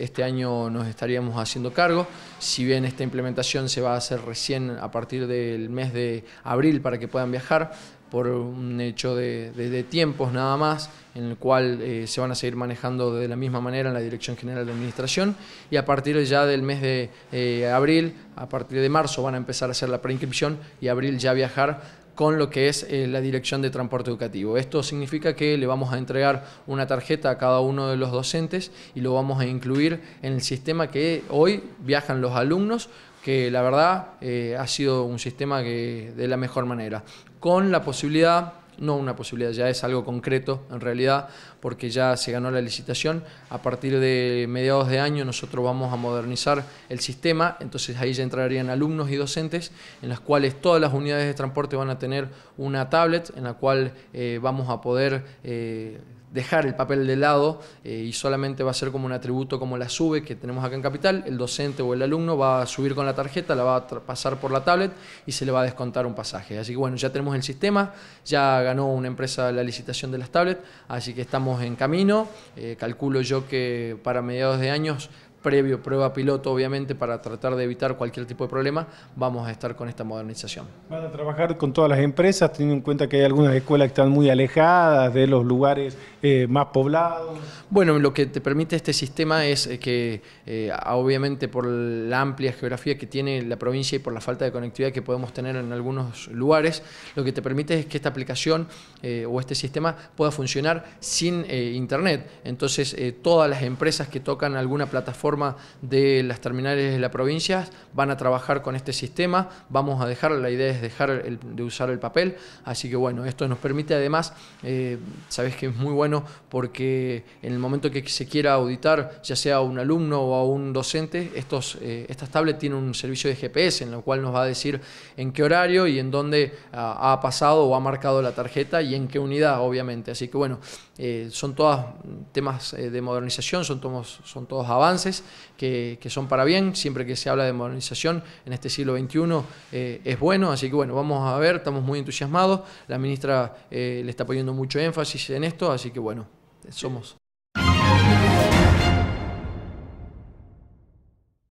Este año nos estaríamos haciendo cargo, si bien esta implementación se va a hacer recién a partir del mes de abril para que puedan viajar, por un hecho de, tiempos nada más, en el cual eh, se van a seguir manejando de la misma manera en la Dirección General de Administración, y a partir ya del mes de eh, abril, a partir de marzo van a empezar a hacer la preinscripción y abril ya viajar con lo que es eh, la dirección de transporte educativo. Esto significa que le vamos a entregar una tarjeta a cada uno de los docentes y lo vamos a incluir en el sistema que hoy viajan los alumnos, que la verdad eh, ha sido un sistema de la mejor manera, con la posibilidad no una posibilidad, ya es algo concreto en realidad, porque ya se ganó la licitación. A partir de mediados de año nosotros vamos a modernizar el sistema, entonces ahí ya entrarían alumnos y docentes, en las cuales todas las unidades de transporte van a tener una tablet en la cual eh, vamos a poder... Eh, dejar el papel de lado eh, y solamente va a ser como un atributo como la sube que tenemos acá en Capital, el docente o el alumno va a subir con la tarjeta, la va a pasar por la tablet y se le va a descontar un pasaje. Así que bueno, ya tenemos el sistema, ya ganó una empresa la licitación de las tablets, así que estamos en camino, eh, calculo yo que para mediados de años previo prueba piloto, obviamente, para tratar de evitar cualquier tipo de problema, vamos a estar con esta modernización. Van a trabajar con todas las empresas, teniendo en cuenta que hay algunas escuelas que están muy alejadas de los lugares eh, más poblados. Bueno, lo que te permite este sistema es eh, que, eh, obviamente, por la amplia geografía que tiene la provincia y por la falta de conectividad que podemos tener en algunos lugares, lo que te permite es que esta aplicación o este sistema pueda funcionar sin internet. Entonces, todas las empresas que tocan alguna plataforma de las terminales de la provincia, van a trabajar con este sistema, vamos a dejar, la idea es dejar de usar el papel, así que bueno, esto nos permite además, eh, sabes que es muy bueno porque en el momento que se quiera auditar, ya sea a un alumno o a un docente, estos, esta eh, estas tablets tienen un servicio de GPS en lo cual nos va a decir en qué horario y en dónde ah, ha, pasado o ha marcado la tarjeta y en qué unidad, obviamente. Así que bueno, eh, son todos temas eh, de modernización, son, todos, son todos avances que, son para bien. Siempre que se habla de modernización en este siglo XXI eh, es bueno. Así que bueno, vamos a ver, estamos muy entusiasmados. La ministra eh, le está poniendo mucho énfasis en esto, así que bueno, somos.